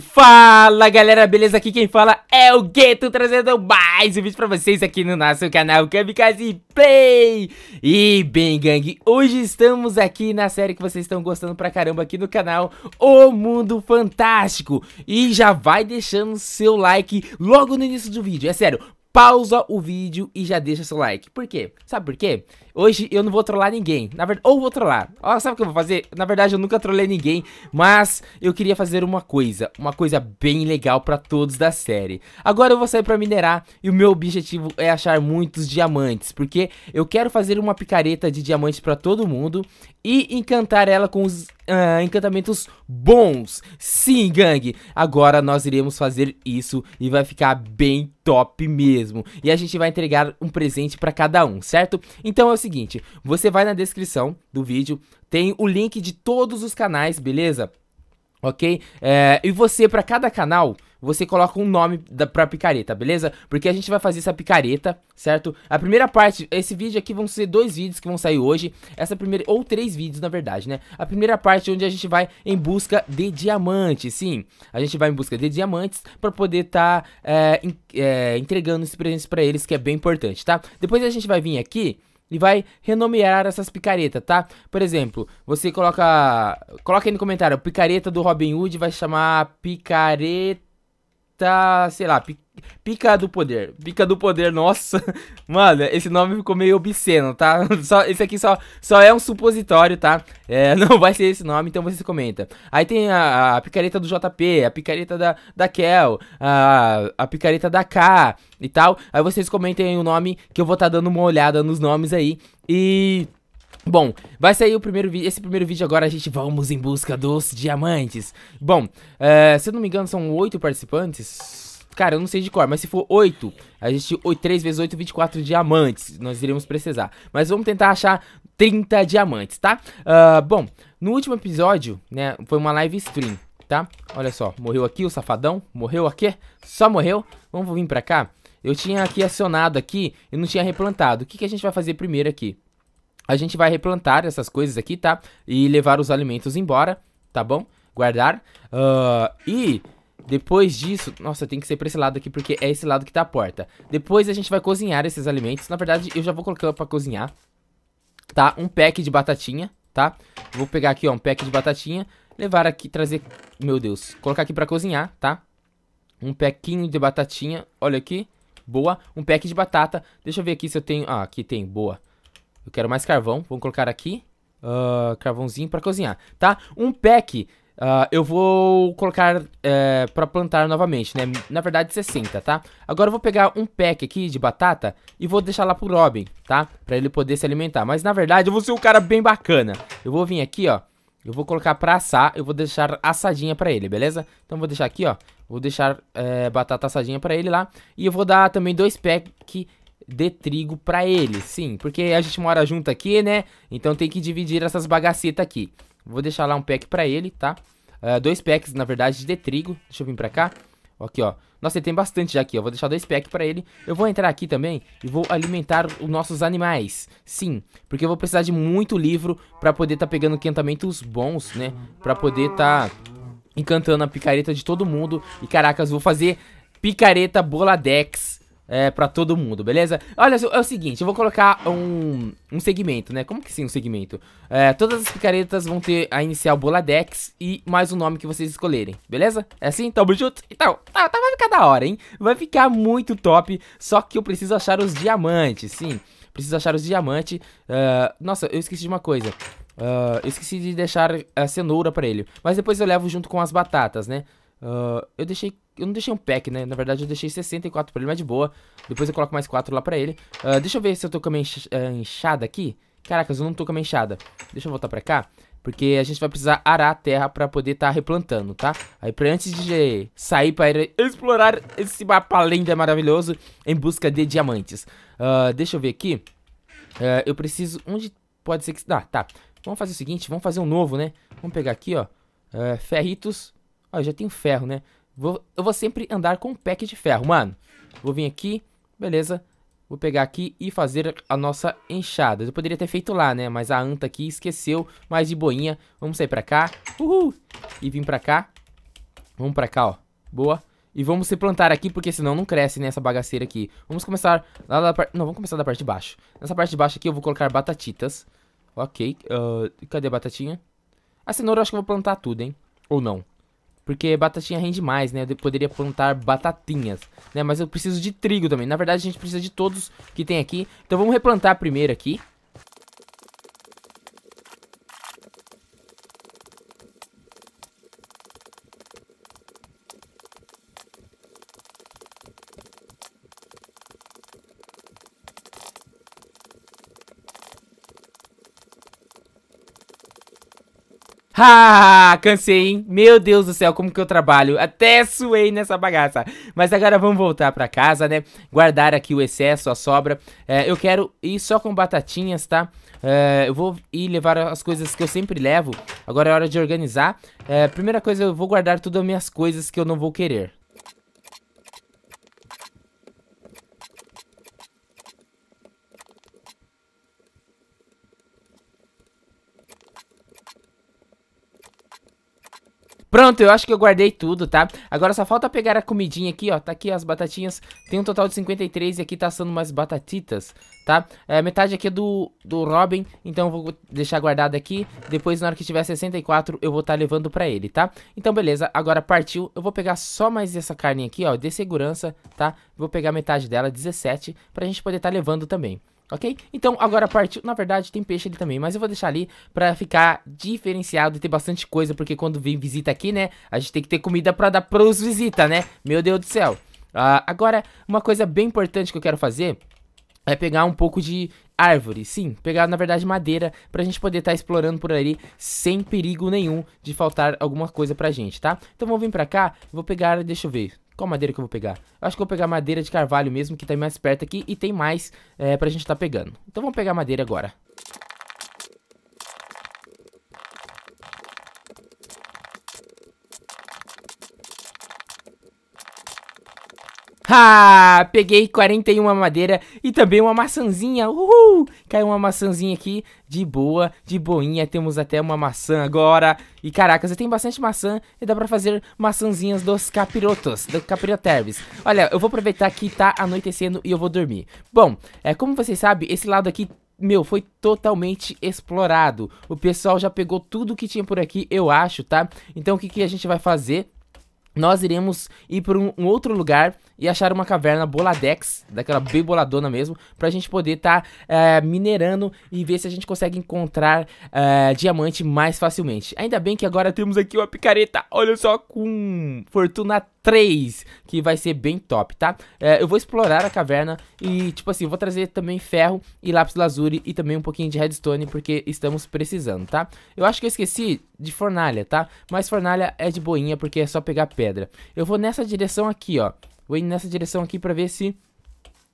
fala galera, beleza? Aqui quem fala é o Gueto trazendo mais um vídeo pra vocês aqui no nosso canal Kamikaze Play E bem gangue hoje estamos aqui na série que vocês estão gostando pra caramba aqui no canal O Mundo Fantástico E já vai deixando seu like logo no início do vídeo, é sério pausa o vídeo e já deixa seu like. Por quê? Sabe por quê? Hoje eu não vou trollar ninguém. Na verdade, ou vou trollar. Ó, sabe o que eu vou fazer? Na verdade, eu nunca trollei ninguém, mas eu queria fazer uma coisa, uma coisa bem legal pra todos da série. Agora eu vou sair pra minerar e o meu objetivo é achar muitos diamantes, porque eu quero fazer uma picareta de diamantes pra todo mundo e encantar ela com os uh, encantamentos bons. Sim, gangue, agora nós iremos fazer isso e vai ficar bem top mesmo. E a gente vai entregar um presente pra cada um, certo? Então é o seguinte, você vai na descrição do vídeo, tem o link de todos os canais, beleza? Ok? É, e você, para cada canal, você coloca um nome da, pra picareta, beleza? Porque a gente vai fazer essa picareta, certo? A primeira parte, esse vídeo aqui vão ser dois vídeos que vão sair hoje. Essa primeira, ou três vídeos, na verdade, né? A primeira parte onde a gente vai em busca de diamantes, sim. A gente vai em busca de diamantes pra poder tá é, é, entregando esses presentes pra eles, que é bem importante, tá? Depois a gente vai vir aqui e vai renomear essas picaretas, tá? Por exemplo, você coloca... Coloca aí no comentário, picareta do Robin Hood vai chamar picareta tá, sei lá, Pica do Poder. Pica do Poder, nossa. Mano, esse nome ficou meio obsceno, tá? Só, esse aqui só, só é um supositório, tá? É, não vai ser esse nome, então você comenta. Aí tem a, a picareta do JP, a picareta da, da Kel, a, a picareta da K e tal. Aí vocês comentem o nome que eu vou estar tá dando uma olhada nos nomes aí. E Bom, vai sair o primeiro vídeo. Esse primeiro vídeo agora a gente vamos em busca dos diamantes. Bom, eh, se eu não me engano, são oito participantes. Cara, eu não sei de cor, mas se for oito, a gente. 3 vezes 8, 24 diamantes. Nós iremos precisar. Mas vamos tentar achar 30 diamantes, tá? Uh, bom, no último episódio, né? Foi uma live stream, tá? Olha só, morreu aqui o safadão. Morreu aqui? Só morreu. Vamos vir pra cá. Eu tinha aqui acionado aqui e não tinha replantado. O que, que a gente vai fazer primeiro aqui? A gente vai replantar essas coisas aqui, tá? E levar os alimentos embora, tá bom? Guardar. Uh, e depois disso, nossa, tem que ser pra esse lado aqui porque é esse lado que tá a porta. Depois a gente vai cozinhar esses alimentos. Na verdade, eu já vou colocar pra cozinhar, tá? Um pack de batatinha, tá? Vou pegar aqui, ó, um pack de batatinha. Levar aqui, trazer... Meu Deus. Colocar aqui pra cozinhar, tá? Um pequinho de batatinha. Olha aqui. Boa. Um pack de batata. Deixa eu ver aqui se eu tenho... Ah, aqui tem. Boa. Eu quero mais carvão. Vamos colocar aqui. Uh, carvãozinho para cozinhar, tá? Um pack uh, eu vou colocar é, para plantar novamente, né? Na verdade, 60, tá? Agora eu vou pegar um pack aqui de batata e vou deixar lá pro Robin, tá? Para ele poder se alimentar. Mas, na verdade, eu vou ser um cara bem bacana. Eu vou vir aqui, ó. Eu vou colocar pra assar, eu vou deixar assadinha pra ele, beleza? Então eu vou deixar aqui, ó. Vou deixar é, batata assadinha pra ele lá. E eu vou dar também dois packs de trigo para ele. Sim, porque a gente mora junto aqui, né? Então tem que dividir essas bagacetas aqui. Vou deixar lá um pack para ele, tá? Uh, dois packs, na verdade, de trigo. Deixa eu vir pra cá. Aqui, ó. Nossa, ele tem bastante já aqui, ó. Vou deixar dois packs pra ele. Eu vou entrar aqui também e vou alimentar os nossos animais. Sim, porque eu vou precisar de muito livro pra poder tá pegando encantamentos bons, né? Pra poder tá encantando a picareta de todo mundo. E, caracas, vou fazer picareta Boladex é, pra todo mundo, beleza? Olha, é o seguinte, eu vou colocar um, um segmento, né? Como que sim um segmento? É, todas as picaretas vão ter a inicial Boladex e mais um nome que vocês escolherem, beleza? É assim? Tamo junto? Então, tá, tá, vai ficar da hora, hein? Vai ficar muito top, só que eu preciso achar os diamantes, sim. Preciso achar os diamantes. Uh, ah, nossa, eu esqueci de uma coisa. Uh, eu esqueci de deixar a cenoura pra ele. Mas depois eu levo junto com as batatas, né? Uh, eu deixei. Eu não deixei um pack, né? Na verdade, eu deixei 64 pra ele, mas de boa. Depois eu coloco mais 4 lá pra ele. Uh, deixa eu ver se eu tô com a minha é, enxada aqui. Caracas, eu não tô com a minha enxada. Deixa eu voltar pra cá. Porque a gente vai precisar arar a terra pra poder estar tá replantando, tá? Aí pra antes de sair pra explorar esse mapa lenda maravilhoso em busca de diamantes. Uh, deixa eu ver aqui. eu preciso... Onde pode ser que... Ah, tá. Vamos fazer o seguinte, vamos fazer um novo, né? Vamos pegar aqui, ó. ferritos Ó, eu já tenho ferro, né? Vou, eu vou sempre andar com um pack de ferro, mano. Vou vir aqui, beleza. Vou pegar aqui e fazer a nossa enxada. Eu poderia ter feito lá, né? Mas a anta aqui esqueceu, mas de boinha. Vamos sair pra cá. Uhul! E vim pra cá. Vamos pra cá, ó. Boa. E vamos se plantar aqui, porque senão não cresce, né, essa bagaceira aqui. Vamos começar lá da parte... Não, vamos começar da parte de baixo. Nessa parte de baixo aqui eu vou colocar batatitas. Ok. Uh, cadê a batatinha? A cenoura eu acho que eu vou plantar tudo, hein? Ou não. Porque batatinha rende mais, né? Eu poderia plantar batatinhas, né? Mas eu preciso de trigo também. Na verdade, a gente precisa de todos que tem aqui. Então vamos replantar primeiro aqui. Ah, cansei, hein? Meu Deus do céu, como que eu trabalho? Até suei nessa bagaça. Mas agora vamos voltar para casa, né? Guardar aqui o excesso, a sobra. É, eu quero ir só com batatinhas, tá? É, eu vou ir levar as coisas que eu sempre levo. Agora é hora de organizar. É, primeira coisa, eu vou guardar todas as minhas coisas que eu não vou querer. Pronto, eu acho que eu guardei tudo, tá? Agora só falta pegar a comidinha aqui, ó. Tá aqui as batatinhas. Tem um total de 53 e aqui tá assando umas batatitas, tá? É, metade aqui é do, do Robin, então eu vou deixar guardado aqui. Depois, na hora que tiver 64, eu vou estar tá levando pra ele, tá? Então, beleza. Agora partiu. Eu vou pegar só mais essa carne aqui, ó, de segurança, tá? Vou pegar metade dela, 17, pra gente poder estar tá levando também ok? Então agora partiu, na verdade tem peixe ali também, mas eu vou deixar ali pra ficar diferenciado e ter bastante coisa, porque quando vem visita aqui, né, a gente tem que ter comida pra dar pros visitas, né? Meu Deus do céu. Uh, agora, uma coisa bem importante que eu quero fazer é pegar um pouco de árvore, sim, pegar na verdade madeira pra gente poder estar tá explorando por ali sem perigo nenhum de faltar alguma coisa pra gente, tá? Então vamos vir pra cá, vou pegar, deixa eu ver, qual madeira que eu vou pegar? Eu acho que eu vou pegar madeira de carvalho mesmo, que tá mais perto aqui e tem mais é, pra gente tá pegando. Então vamos pegar madeira agora. Ah, peguei 41 madeira e também uma maçãzinha. Uhul! Caiu uma maçãzinha aqui de boa, de boinha. Temos até uma maçã agora. E caracas, eu tem bastante maçã e dá pra fazer maçãzinhas dos capirotos, do capiroterbes. Olha, eu vou aproveitar que tá anoitecendo e eu vou dormir. Bom, é, como vocês sabem, esse lado aqui meu, foi totalmente explorado. O pessoal já pegou tudo que tinha por aqui, eu acho, tá? Então o que, que a gente vai fazer? Nós iremos ir para um, um outro lugar e achar uma caverna boladex, daquela bem boladona mesmo, pra gente poder estar tá, é, minerando e ver se a gente consegue encontrar é, diamante mais facilmente. Ainda bem que agora temos aqui uma picareta, olha só, com fortuna 3, que vai ser bem top, tá? É, eu vou explorar a caverna e, tipo assim, vou trazer também ferro e lápis lazuli e também um pouquinho de redstone, porque estamos precisando, tá? Eu acho que eu esqueci de fornalha, tá? Mas fornalha é de boinha, porque é só pegar pedra. Eu vou nessa direção aqui, ó. Vou indo nessa direção aqui pra ver se...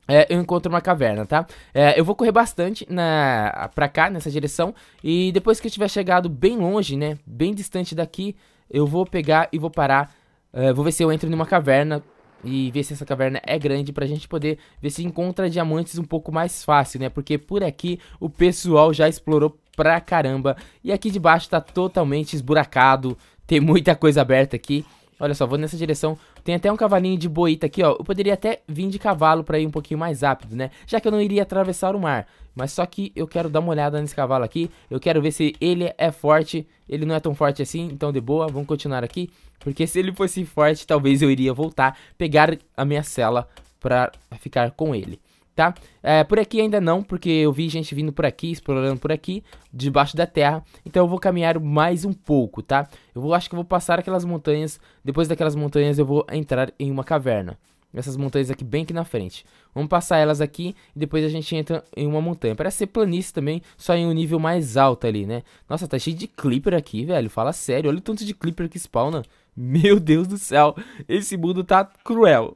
É, eu encontro uma caverna, tá? É, eu vou correr bastante na, pra cá, nessa direção, e depois que eu tiver chegado bem longe, né, bem distante daqui, eu vou pegar e vou parar, é, vou ver se eu entro numa caverna e ver se essa caverna é grande pra gente poder ver se encontra diamantes um pouco mais fácil, né? Porque por aqui o pessoal já explorou pra caramba, e aqui debaixo tá totalmente esburacado, tem muita coisa aberta aqui, Olha só, vou nessa direção. Tem até um cavalinho de boita aqui, ó. Eu poderia até vir de cavalo pra ir um pouquinho mais rápido, né? Já que eu não iria atravessar o mar. Mas só que eu quero dar uma olhada nesse cavalo aqui. Eu quero ver se ele é forte. Ele não é tão forte assim, então de boa. Vamos continuar aqui. Porque se ele fosse forte, talvez eu iria voltar, pegar a minha cela pra ficar com ele tá? É, por aqui ainda não, porque eu vi gente vindo por aqui, explorando por aqui, debaixo da terra. Então eu vou caminhar mais um pouco, tá? Eu vou, acho que vou passar aquelas montanhas. Depois daquelas montanhas eu vou entrar em uma caverna. Essas montanhas aqui bem aqui na frente. Vamos passar elas aqui e depois a gente entra em uma montanha. Parece ser planície também, só em um nível mais alto ali, né? Nossa, tá cheio de clipper aqui, velho. Fala sério, olha o tanto de clipper que spawna. Meu Deus do céu, esse mundo tá cruel.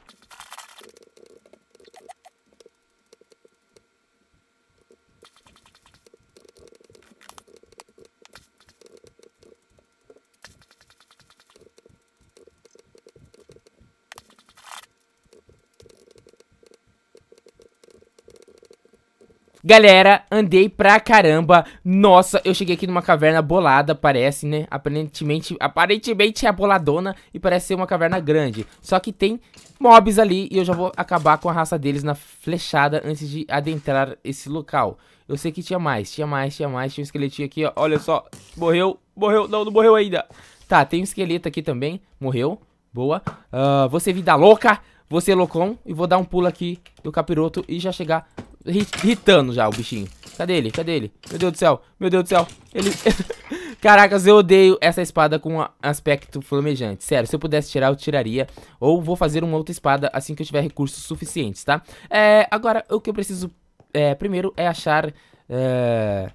Galera, andei pra caramba. Nossa, eu cheguei aqui numa caverna bolada, parece, né? Aparentemente, aparentemente é boladona e parece ser uma caverna grande. Só que tem mobs ali e eu já vou acabar com a raça deles na flechada antes de adentrar esse local. Eu sei que tinha mais, tinha mais, tinha mais. Tinha um esqueletinho aqui, ó. Olha só. Morreu, morreu. Não, não morreu ainda. Tá, tem um esqueleto aqui também. Morreu. Boa. Uh, você vida louca. Você loucão. E vou dar um pulo aqui do capiroto e já chegar irritando já o bichinho. Cadê ele? Cadê ele? Meu Deus do céu, meu Deus do céu. Ele... Caracas, eu odeio essa espada com aspecto flamejante. Sério, se eu pudesse tirar, eu tiraria. Ou vou fazer uma outra espada assim que eu tiver recursos suficientes, tá? É, agora, o que eu preciso é, primeiro é achar... É...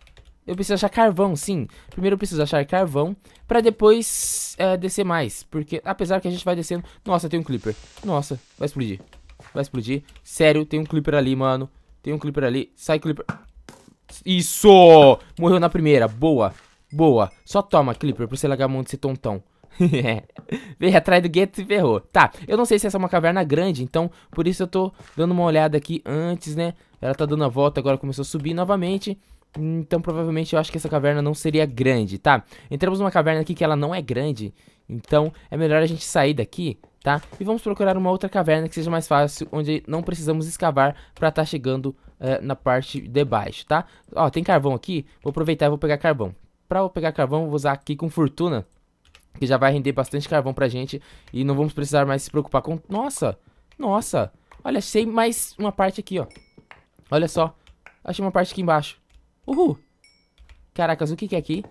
Eu preciso achar carvão, sim. Primeiro eu preciso achar carvão pra depois é, descer mais. Porque apesar que a gente vai descendo... Nossa, tem um clipper. Nossa, vai explodir. Vai explodir. Sério, tem um clipper ali, mano. Tem um Clipper ali. Sai, Clipper. Isso! Morreu na primeira. Boa. Boa. Só toma, Clipper, pra você largar a mão desse tontão. Veio atrás do gueto e ferrou. Tá, eu não sei se essa é uma caverna grande, então por isso eu tô dando uma olhada aqui antes, né? Ela tá dando a volta, agora começou a subir novamente. Então provavelmente eu acho que essa caverna não seria grande, tá? Entramos numa caverna aqui que ela não é grande, então é melhor a gente sair daqui, tá? E vamos procurar uma outra caverna que seja mais fácil, onde não precisamos escavar pra estar tá chegando uh, na parte de baixo, tá? Ó, tem carvão aqui, vou aproveitar e vou pegar carvão. Pra eu pegar carvão, vou usar aqui com fortuna, que já vai render bastante carvão pra gente e não vamos precisar mais se preocupar com... Nossa, nossa, olha, achei mais uma parte aqui, ó. Olha só, achei uma parte aqui embaixo. Uhul. Caracas, o que que é aqui?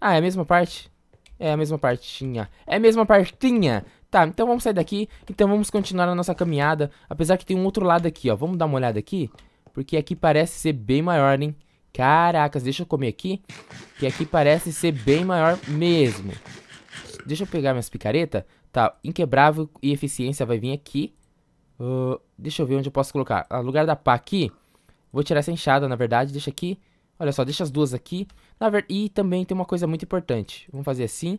Ah, é a mesma parte? É a mesma partinha. É a mesma partinha. Tá, então vamos sair daqui. Então vamos continuar a nossa caminhada. Apesar que tem um outro lado aqui, ó. Vamos dar uma olhada aqui. Porque aqui parece ser bem maior, hein? Caracas, deixa eu comer aqui. Que aqui parece ser bem maior mesmo. Deixa eu pegar minhas picaretas. Tá, inquebrável e eficiência vai vir aqui. Uh, deixa eu ver onde eu posso colocar. Ah, lugar da pá aqui. Vou tirar essa enxada, na verdade. Deixa aqui. Olha só, deixa as duas aqui. Na ver... E também tem uma coisa muito importante. Vamos fazer assim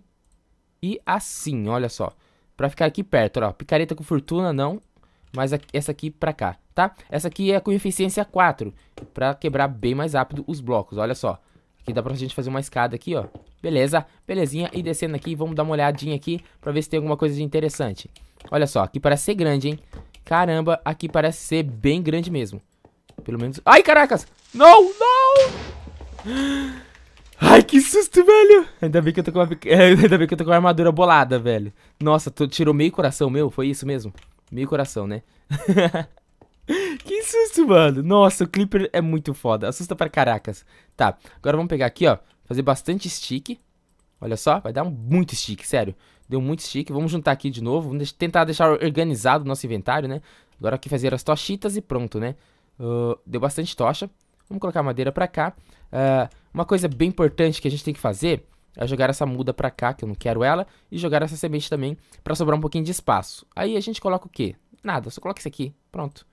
e assim, olha só. Pra ficar aqui perto, ó. Picareta com fortuna, não. Mas essa aqui pra cá, tá? Essa aqui é com eficiência 4. Pra quebrar bem mais rápido os blocos, olha só. Aqui dá pra gente fazer uma escada aqui, ó. Beleza, belezinha. E descendo aqui, vamos dar uma olhadinha aqui pra ver se tem alguma coisa de interessante. Olha só, aqui parece ser grande, hein? Caramba, aqui parece ser bem grande mesmo. Pelo menos... Ai, caracas! Não, não! Ai, que susto, velho. Ainda bem que eu tô com uma, Ainda bem que eu tô com uma armadura bolada, velho. Nossa, tu tirou meio coração meu? Foi isso mesmo? Meio coração, né? que susto, mano. Nossa, o Clipper é muito foda. Assusta pra caracas. Tá, agora vamos pegar aqui, ó. Fazer bastante stick. Olha só, vai dar um, muito stick, sério. Deu muito stick. Vamos juntar aqui de novo. Vamos tentar deixar organizado o nosso inventário, né? Agora aqui fazer as tochitas e pronto, né? Uh, deu bastante tocha. Vamos colocar a madeira pra cá. Uh, uma coisa bem importante que a gente tem que fazer é jogar essa muda para cá, que eu não quero ela, e jogar essa semente também para sobrar um pouquinho de espaço. Aí a gente coloca o quê? Nada, só coloca isso aqui. Pronto.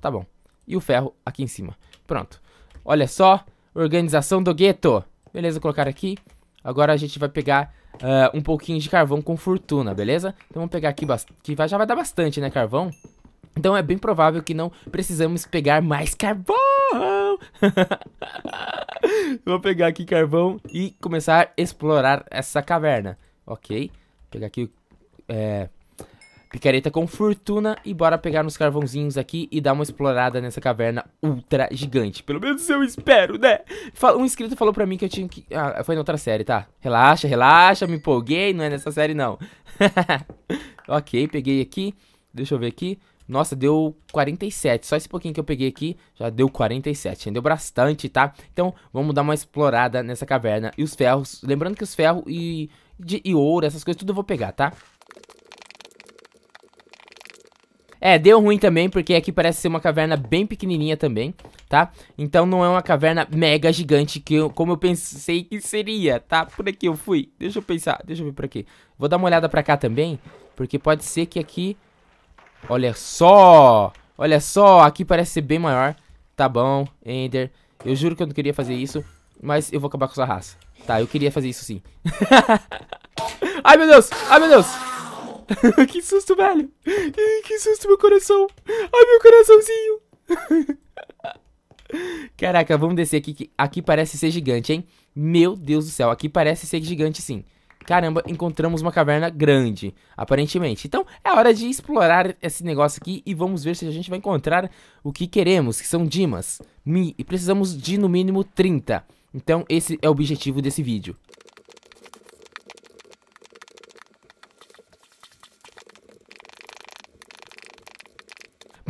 Tá bom. E o ferro aqui em cima. Pronto. Olha só, organização do gueto. Beleza, colocar aqui. Agora a gente vai pegar uh, um pouquinho de carvão com fortuna, beleza? Então vamos pegar aqui, que já vai dar bastante, né, carvão? Então é bem provável que não precisamos pegar mais carvão! Vou pegar aqui carvão e começar a explorar essa caverna. Ok. Vou pegar aqui é, picareta com fortuna e bora pegar nos carvãozinhos aqui e dar uma explorada nessa caverna ultra gigante. Pelo menos eu espero, né? Um inscrito falou pra mim que eu tinha que... Ah, foi na outra série, tá? Relaxa, relaxa, me empolguei, não é nessa série não. ok, peguei aqui, deixa eu ver aqui. Nossa, deu 47. Só esse pouquinho que eu peguei aqui já deu 47. Rendeu bastante, tá? Então vamos dar uma explorada nessa caverna. E os ferros. Lembrando que os ferros e, de, e ouro, essas coisas, tudo eu vou pegar, tá? É, deu ruim também, porque aqui parece ser uma caverna bem pequenininha também, tá? Então não é uma caverna mega gigante, que eu, como eu pensei que seria, tá? Por aqui eu fui. Deixa eu pensar, deixa eu ver por aqui. Vou dar uma olhada pra cá também, porque pode ser que aqui Olha só! Olha só, aqui parece ser bem maior. Tá bom, Ender. Eu juro que eu não queria fazer isso, mas eu vou acabar com sua raça. Tá, eu queria fazer isso sim. ai, meu Deus! Ai, meu Deus! que susto, velho! Que susto, meu coração! Ai, meu coraçãozinho! Caraca, vamos descer aqui, que aqui parece ser gigante, hein? Meu Deus do céu, aqui parece ser gigante sim. Caramba, encontramos uma caverna grande, aparentemente. Então, é hora de explorar esse negócio aqui e vamos ver se a gente vai encontrar o que queremos, que são dimas. E precisamos de, no mínimo, 30. Então, esse é o objetivo desse vídeo.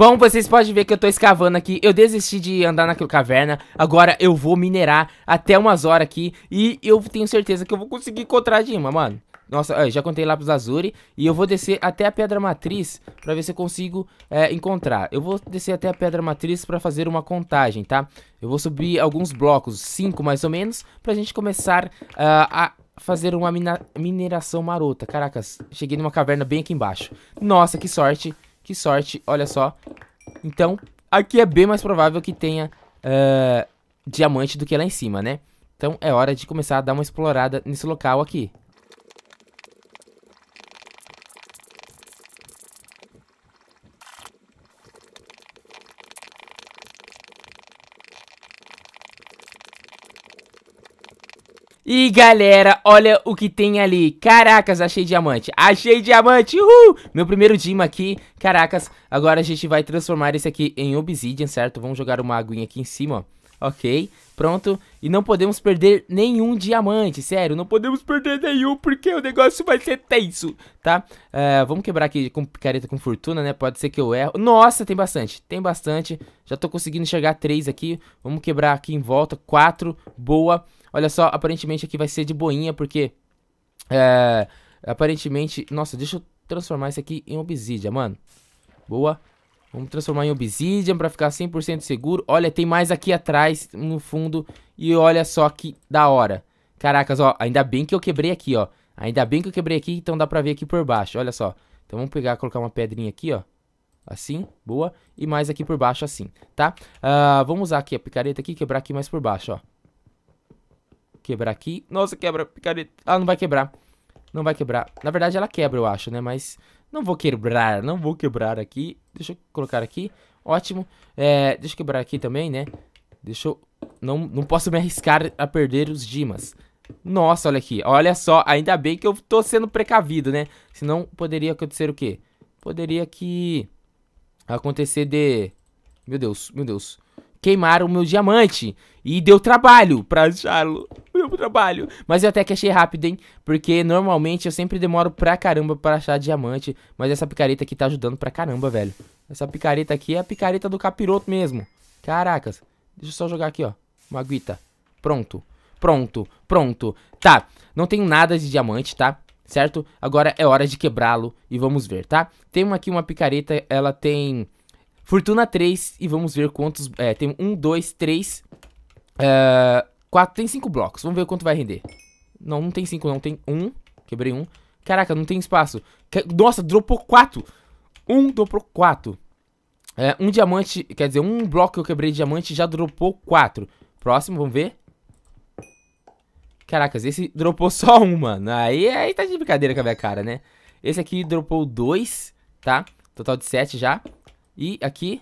Bom, vocês podem ver que eu tô escavando aqui, eu desisti de andar naquela caverna, agora eu vou minerar até umas horas aqui e eu tenho certeza que eu vou conseguir encontrar Dima, mano. Nossa, já contei lá pros Azuri e eu vou descer até a Pedra Matriz pra ver se eu consigo é, encontrar. Eu vou descer até a Pedra Matriz pra fazer uma contagem, tá? Eu vou subir alguns blocos, cinco mais ou menos, pra gente começar uh, a fazer uma mineração marota. Caracas, cheguei numa caverna bem aqui embaixo. Nossa, que sorte! Que sorte, olha só. Então, aqui é bem mais provável que tenha uh, diamante do que lá em cima, né? Então é hora de começar a dar uma explorada nesse local aqui. E galera, olha o que tem ali Caracas, achei diamante Achei diamante, uhul Meu primeiro Dima aqui, caracas Agora a gente vai transformar esse aqui em Obsidian, certo? Vamos jogar uma aguinha aqui em cima, ó Ok, pronto E não podemos perder nenhum diamante, sério Não podemos perder nenhum porque o negócio vai ser tenso, tá? Uh, vamos quebrar aqui com picareta com fortuna, né? Pode ser que eu erro Nossa, tem bastante, tem bastante Já tô conseguindo enxergar três aqui Vamos quebrar aqui em volta, quatro, boa Boa Olha só, aparentemente aqui vai ser de boinha, porque... É, aparentemente... Nossa, deixa eu transformar isso aqui em obsidian, mano. Boa. Vamos transformar em obsidian pra ficar 100% seguro. Olha, tem mais aqui atrás, no fundo. E olha só que da hora. Caracas, ó, ainda bem que eu quebrei aqui, ó. Ainda bem que eu quebrei aqui, então dá pra ver aqui por baixo, olha só. Então vamos pegar, colocar uma pedrinha aqui, ó. Assim, boa. E mais aqui por baixo, assim, tá? Uh, vamos usar aqui a picareta aqui e quebrar aqui mais por baixo, ó quebrar aqui. Nossa, quebra, picareta. Ah, não vai quebrar. Não vai quebrar. Na verdade, ela quebra, eu acho, né? Mas não vou quebrar, não vou quebrar aqui. Deixa eu colocar aqui. Ótimo. É, deixa eu quebrar aqui também, né? Deixa eu... Não, não posso me arriscar a perder os dimas. Nossa, olha aqui. Olha só, ainda bem que eu tô sendo precavido, né? Senão poderia acontecer o quê? Poderia que... Acontecer de... Meu Deus, meu Deus queimaram o meu diamante. E deu trabalho pra achá-lo. Meu trabalho. Mas eu até que achei rápido, hein? Porque normalmente eu sempre demoro pra caramba pra achar diamante. Mas essa picareta aqui tá ajudando pra caramba, velho. Essa picareta aqui é a picareta do capiroto mesmo. Caracas. Deixa eu só jogar aqui, ó. Uma aguita. Pronto. Pronto. Pronto. Tá. Não tenho nada de diamante, tá? Certo? Agora é hora de quebrá-lo e vamos ver, tá? Tem aqui uma picareta, ela tem Fortuna 3 e vamos ver quantos... É, tem 1, 2, 3, 4, tem 5 blocos. Vamos ver quanto vai render. Não, não tem 5 não, tem 1. Um, quebrei 1. Um. Caraca, não tem espaço. Nossa, dropou 4. 1 um, dropou 4. É, um diamante, quer dizer, um bloco que eu quebrei de diamante já dropou 4. Próximo, vamos ver. Caracas, esse dropou só um, mano. Aí, aí tá de brincadeira com a minha cara, né? Esse aqui dropou 2, tá? Total de 7 já. E aqui.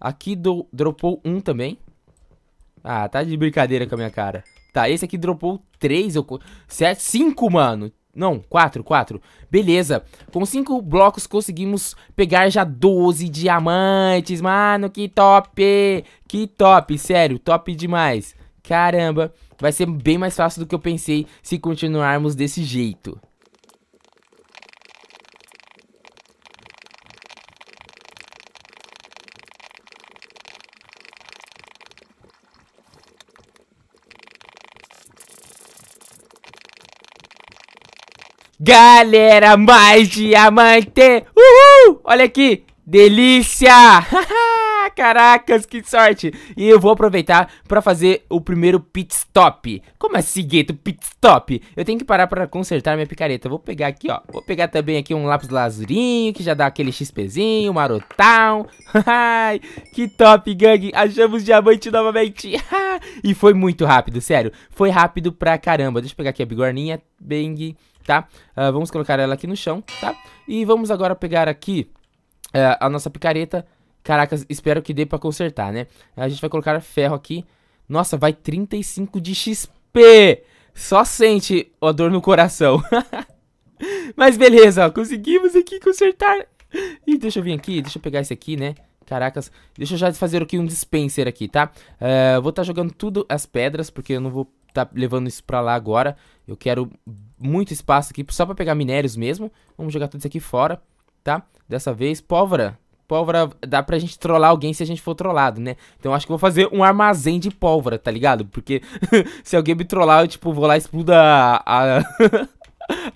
Aqui do, dropou um também. Ah, tá de brincadeira com a minha cara. Tá, esse aqui dropou três. ou sete, cinco, mano. Não, quatro, quatro. Beleza. Com cinco blocos conseguimos pegar já 12 diamantes. Mano, que top. Que top, sério. Top demais. Caramba. Vai ser bem mais fácil do que eu pensei se continuarmos desse jeito. Galera, mais diamante! Uhul! Olha aqui, delícia! Caracas, que sorte! E eu vou aproveitar pra fazer o primeiro pit stop. Como assim, Gueto? Pit stop? Eu tenho que parar pra consertar minha picareta. Vou pegar aqui, ó. Vou pegar também aqui um lápis lazurinho, que já dá aquele XPzinho, marotão. que top, gang! Achamos diamante novamente. e foi muito rápido, sério. Foi rápido pra caramba. Deixa eu pegar aqui a bigorninha. Bang tá? Uh, vamos colocar ela aqui no chão, tá? E vamos agora pegar aqui uh, a nossa picareta. Caracas, espero que dê pra consertar, né? A gente vai colocar ferro aqui. Nossa, vai 35 de XP! Só sente a dor no coração. Mas beleza, ó, conseguimos aqui consertar. E deixa eu vir aqui, deixa eu pegar esse aqui, né? Caracas, deixa eu já fazer aqui um dispenser aqui, tá? Uh, vou estar tá jogando tudo as pedras, porque eu não vou tá levando isso pra lá agora. Eu quero muito espaço aqui só pra pegar minérios mesmo. Vamos jogar tudo isso aqui fora, tá? Dessa vez, pólvora. Pólvora dá pra gente trollar alguém se a gente for trollado, né? Então acho que vou fazer um armazém de pólvora, tá ligado? Porque se alguém me trollar, eu, tipo, vou lá e explodo a... a...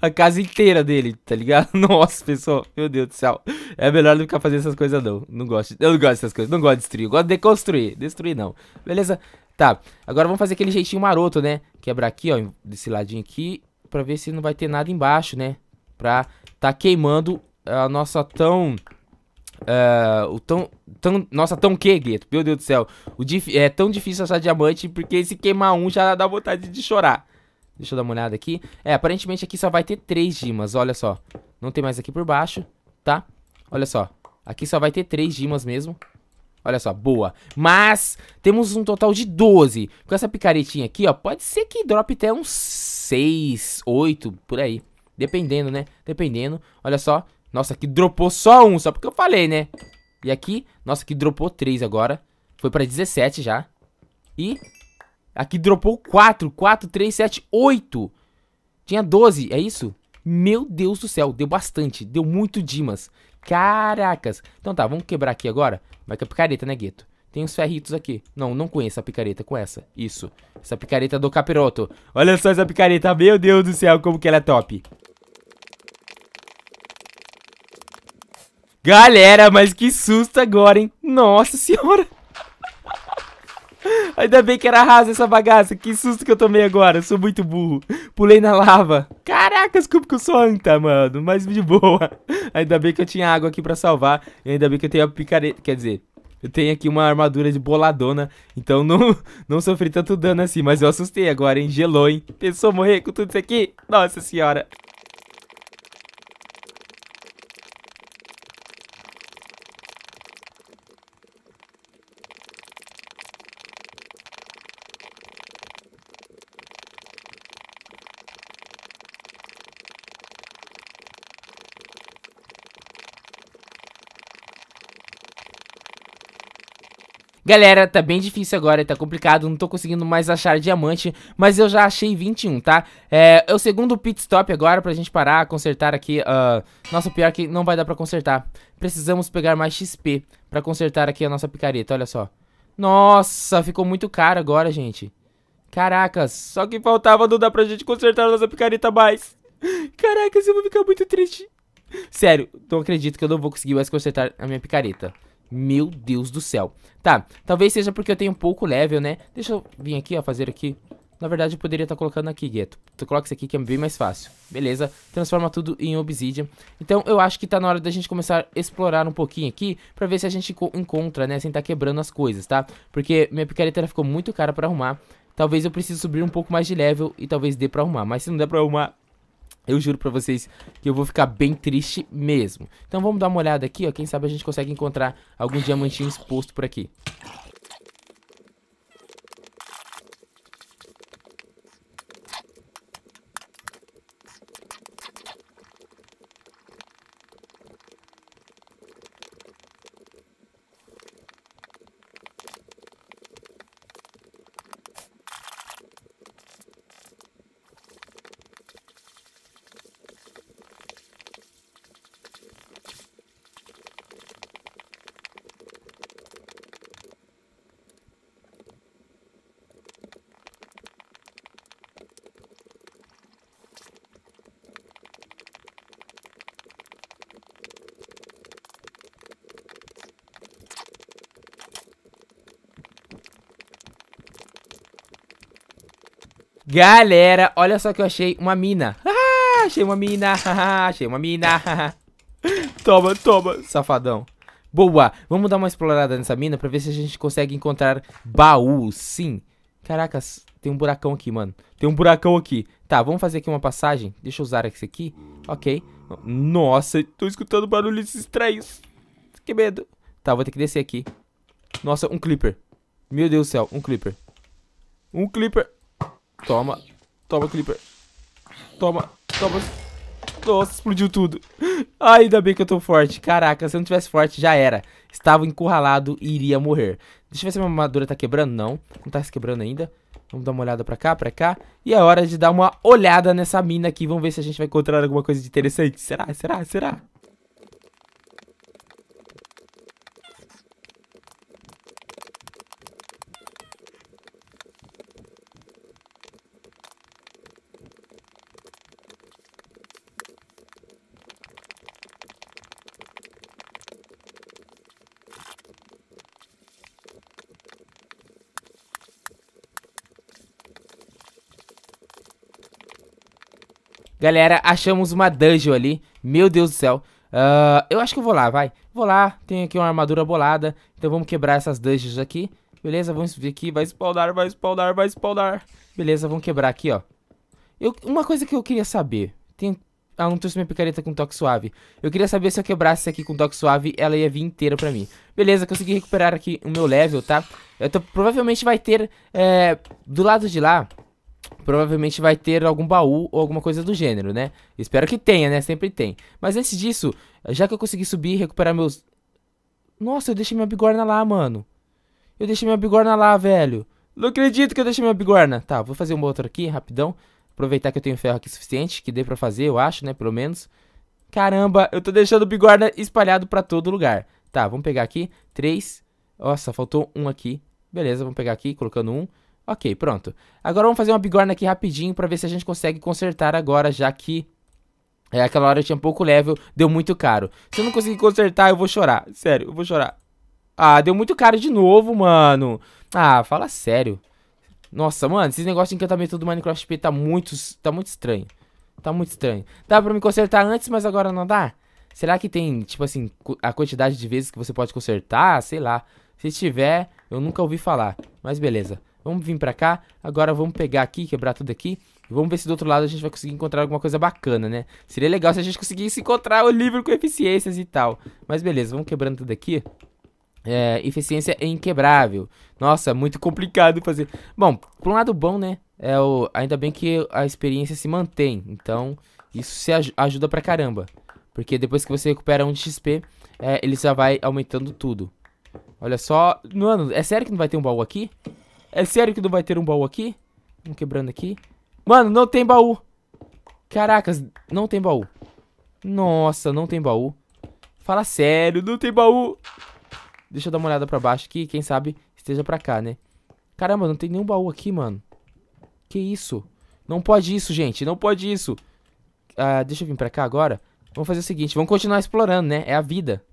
a casa inteira dele, tá ligado? Nossa, pessoal, meu Deus do céu. É melhor não ficar fazendo essas coisas, não. Não gosto. Eu não gosto dessas coisas. Não gosto de destruir. Eu gosto de construir. Destruir, não. Beleza? Tá, agora vamos fazer aquele jeitinho maroto, né? Quebrar aqui, ó, desse ladinho aqui, pra ver se não vai ter nada embaixo, né? Pra tá queimando a nossa tão... Uh, o tão, tão, nossa, tão que, Gueto? Meu Deus do céu. O dif, é tão difícil achar diamante, porque se queimar um já dá vontade de chorar. Deixa eu dar uma olhada aqui. É, aparentemente aqui só vai ter três dimas, olha só. Não tem mais aqui por baixo, tá? Olha só. Aqui só vai ter três dimas mesmo, Olha só, boa. Mas temos um total de 12. Com essa picaretinha aqui, ó, pode ser que drop até uns 6, 8, por aí. Dependendo, né? Dependendo. Olha só. Nossa, que dropou só um, só porque eu falei, né? E aqui, nossa, que dropou 3 agora. Foi pra 17 já. E aqui dropou 4, 4, 3, 7, 8. Tinha 12, é isso? Meu Deus do céu, deu bastante, deu muito Dimas. Caracas. Então tá, vamos quebrar aqui agora. Vai com a picareta, né, Gueto? Tem uns ferritos aqui. Não, não conheço a picareta. Com essa. Isso. Essa picareta do capiroto. Olha só essa picareta. Meu Deus do céu, como que ela é top. Galera, mas que susto agora, hein? Nossa senhora. Ainda bem que era rasa essa bagaça. Que susto que eu tomei agora. Eu sou muito burro. Pulei na lava. Caraca, desculpa que eu sou anta, mano. Mas de boa. Ainda bem que eu tinha água aqui pra salvar. E ainda bem que eu tenho a picareta. Quer dizer, eu tenho aqui uma armadura de boladona, então não, não sofri tanto dano assim, mas eu assustei agora, hein? Gelou, hein? Pensou morrer com tudo isso aqui? Nossa senhora. Galera, tá bem difícil agora, tá complicado, não tô conseguindo mais achar diamante, mas eu já achei 21, tá? É, é o segundo pit stop agora pra gente parar, consertar aqui, uh... nossa, pior é que não vai dar pra consertar. Precisamos pegar mais XP pra consertar aqui a nossa picareta, olha só. Nossa, ficou muito caro agora, gente. Caracas, só que faltava não dar pra gente consertar a nossa picareta mais. Caracas, eu vou ficar muito triste. Sério, não acredito que eu não vou conseguir mais consertar a minha picareta. Meu Deus do céu. Tá, talvez seja porque eu tenho um pouco level, né? Deixa eu vir aqui, ó, fazer aqui. Na verdade, eu poderia estar tá colocando aqui, Gueto. Tu coloca isso aqui que é bem mais fácil. Beleza, transforma tudo em obsidian. Então, eu acho que tá na hora da gente começar a explorar um pouquinho aqui pra ver se a gente encontra, né, sem estar tá quebrando as coisas, tá? Porque minha picareta ficou muito cara pra arrumar. Talvez eu precise subir um pouco mais de level e talvez dê pra arrumar. Mas se não der pra arrumar, eu juro pra vocês que eu vou ficar bem triste mesmo. Então vamos dar uma olhada aqui, ó. Quem sabe a gente consegue encontrar algum diamantinho exposto por aqui. Galera, olha só que eu achei uma mina. Ah, achei uma mina. Ah, achei uma mina. toma, toma, safadão. Boa. Vamos dar uma explorada nessa mina pra ver se a gente consegue encontrar baús. Sim. Caracas, tem um buracão aqui, mano. Tem um buracão aqui. Tá, vamos fazer aqui uma passagem. Deixa eu usar esse aqui. Ok. Nossa, tô escutando barulhos estranhos. Que medo. Tá, vou ter que descer aqui. Nossa, um clipper. Meu Deus do céu, um clipper. Um clipper. Toma. Toma, Clipper. Toma. Toma. Nossa, explodiu tudo. Ai, ainda bem que eu tô forte. Caraca, se eu não tivesse forte, já era. Estava encurralado e iria morrer. Deixa eu ver se a minha armadura tá quebrando. Não, não tá se quebrando ainda. Vamos dar uma olhada pra cá, pra cá. E é hora de dar uma olhada nessa mina aqui. Vamos ver se a gente vai encontrar alguma coisa de interessante. Será? Será? Será? Galera, achamos uma dungeon ali. Meu Deus do céu. Uh, eu acho que eu vou lá, vai. Vou lá, tem aqui uma armadura bolada. Então vamos quebrar essas dungeons aqui. Beleza, vamos subir aqui. Vai spawnar, vai spawnar, vai spawnar. Beleza, vamos quebrar aqui, ó. Eu, uma coisa que eu queria saber. Tem, ah, não trouxe minha picareta com toque suave. Eu queria saber se eu quebrasse aqui com toque suave, ela ia vir inteira pra mim. Beleza, consegui recuperar aqui o meu level, tá? Eu tô, provavelmente vai ter, é, do lado de lá, provavelmente vai ter algum baú ou alguma coisa do gênero, né? Espero que tenha, né? Sempre tem. Mas antes disso, já que eu consegui subir e recuperar meus... Nossa, eu deixei minha bigorna lá, mano. Eu deixei minha bigorna lá, velho. Não acredito que eu deixei minha bigorna. Tá, vou fazer um outro aqui, rapidão. Aproveitar que eu tenho ferro aqui suficiente, que dê pra fazer, eu acho, né? Pelo menos. Caramba, eu tô deixando bigorna espalhado pra todo lugar. Tá, vamos pegar aqui. Três. Nossa, faltou um aqui. Beleza, vamos pegar aqui, colocando um. Ok, pronto. Agora vamos fazer uma bigorna aqui rapidinho pra ver se a gente consegue consertar agora, já que... É, aquela hora eu tinha pouco level, deu muito caro. Se eu não conseguir consertar, eu vou chorar. Sério, eu vou chorar. Ah, deu muito caro de novo, mano. Ah, fala sério. Nossa, mano, esses negócios de encantamento do Minecraft P tá muito, tá muito estranho. Tá muito estranho. Dá pra me consertar antes, mas agora não dá? Será que tem, tipo assim, a quantidade de vezes que você pode consertar? Sei lá. Se tiver, eu nunca ouvi falar. Mas beleza. Vamos vir pra cá. Agora vamos pegar aqui, quebrar tudo aqui. E vamos ver se do outro lado a gente vai conseguir encontrar alguma coisa bacana, né? Seria legal se a gente conseguisse encontrar o livro com eficiências e tal. Mas beleza, vamos quebrando tudo aqui. É, eficiência é inquebrável. Nossa, muito complicado fazer. Bom, por um lado bom, né? É o, ainda bem que a experiência se mantém. Então, isso se aj ajuda pra caramba. Porque depois que você recupera um de XP, é, ele já vai aumentando tudo. Olha só. Mano, é sério que não vai ter um baú aqui? É sério que não vai ter um baú aqui? Vamos quebrando aqui. Mano, não tem baú. Caracas, não tem baú. Nossa, não tem baú. Fala sério, não tem baú. Deixa eu dar uma olhada pra baixo aqui. Quem sabe esteja pra cá, né? Caramba, não tem nenhum baú aqui, mano. Que isso? Não pode isso, gente. Não pode isso. Ah, deixa eu vir pra cá agora. Vamos fazer o seguinte. Vamos continuar explorando, né? É a vida.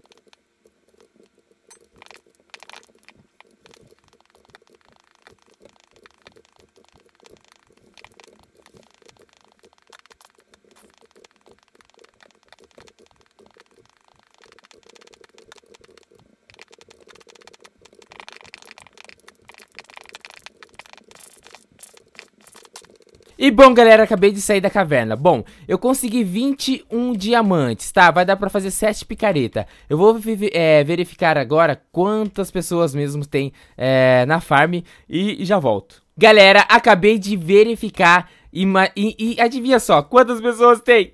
bom, galera, acabei de sair da caverna. Bom, eu consegui 21 diamantes, tá? Vai dar pra fazer 7 picareta. Eu vou é, verificar agora quantas pessoas mesmo tem é, na farm e, e já volto. Galera, acabei de verificar e, e, e adivinha só, quantas pessoas tem?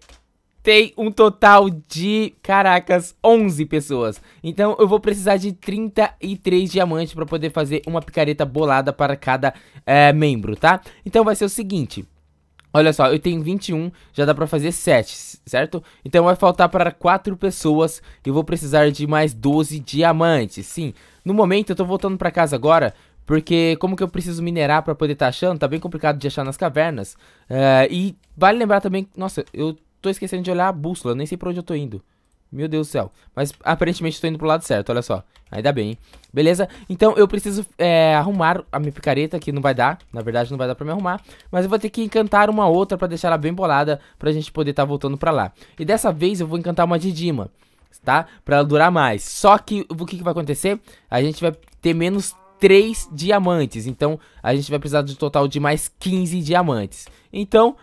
tem um total de, caracas, 11 pessoas. Então eu vou precisar de 33 diamantes para poder fazer uma picareta bolada para cada é, membro, tá? Então vai ser o seguinte, Olha só, eu tenho 21, já dá pra fazer 7, certo? Então vai faltar para 4 pessoas e eu vou precisar de mais 12 diamantes. Sim, no momento eu tô voltando pra casa agora, porque como que eu preciso minerar pra poder tá achando? Tá bem complicado de achar nas cavernas. Uh, e vale lembrar também, nossa, eu tô esquecendo de olhar a bússola, nem sei pra onde eu tô indo. Meu Deus do céu. Mas aparentemente estou indo pro lado certo, olha só. Ainda bem, hein? Beleza? Então eu preciso é, arrumar a minha picareta, que não vai dar. Na verdade não vai dar pra me arrumar. Mas eu vou ter que encantar uma outra pra deixar ela bem bolada, pra gente poder estar tá voltando pra lá. E dessa vez eu vou encantar uma Didima, tá? Pra ela durar mais. Só que o que, que vai acontecer? A gente vai ter menos 3 diamantes. Então, a gente vai precisar de um total de mais 15 diamantes. Então,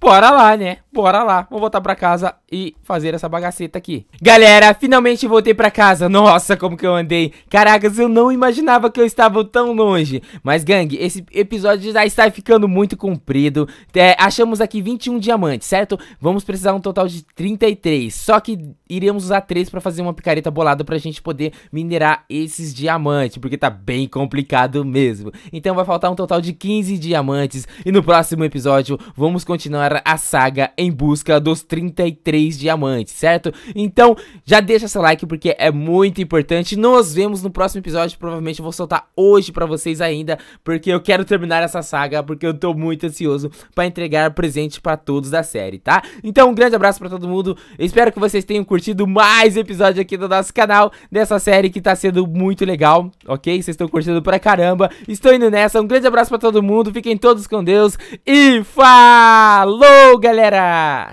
Bora lá, né? Bora lá. Vou voltar pra casa e fazer essa bagaceta aqui. Galera, finalmente voltei pra casa. Nossa, como que eu andei. Caracas, eu não imaginava que eu estava tão longe. Mas, gangue, esse episódio já está ficando muito comprido. É, achamos aqui 21 diamantes, certo? Vamos precisar um total de 33. Só que iremos usar 3 pra fazer uma picareta bolada pra gente poder minerar esses diamantes. Porque tá bem complicado mesmo. Então vai faltar um total de 15 diamantes. E no próximo episódio, vamos continuar a saga em busca dos 33 diamantes, certo? Então, já deixa seu like porque é muito importante. Nos vemos no próximo episódio, provavelmente eu vou soltar hoje pra vocês ainda, porque eu quero terminar essa saga, porque eu tô muito ansioso pra entregar presente pra todos da série, tá? Então, um grande abraço pra todo mundo, espero que vocês tenham curtido mais episódio aqui do nosso canal, dessa série que tá sendo muito legal, ok? Vocês estão curtindo pra caramba, estou indo nessa, um grande abraço pra todo mundo, fiquem todos com Deus e falou! Falou, galera!